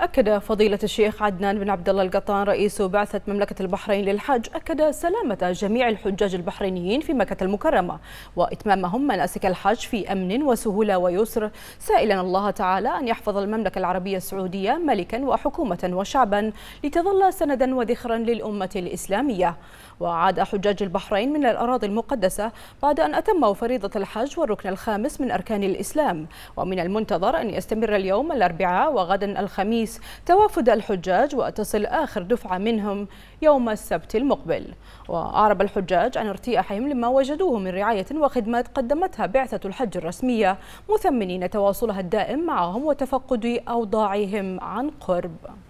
أكد فضيلة الشيخ عدنان بن عبد الله القطان رئيس بعثة مملكة البحرين للحج أكد سلامة جميع الحجاج البحرينيين في مكة المكرمة وإتمامهم مناسك الحج في أمن وسهولة ويسر سائلا الله تعالى أن يحفظ المملكة العربية السعودية ملكا وحكومة وشعبا لتظل سندا وذخرا للأمة الإسلامية وعاد حجاج البحرين من الأراضي المقدسة بعد أن أتموا فريضة الحج والركن الخامس من أركان الإسلام ومن المنتظر أن يستمر اليوم الأربعاء وغدا الخميس الخميس توافد الحجاج وتصل آخر دفعة منهم يوم السبت المقبل وأعرب الحجاج عن ارتياحهم لما وجدوه من رعاية وخدمات قدمتها بعثة الحج الرسمية مثمنين تواصلها الدائم معهم وتفقد أوضاعهم عن قرب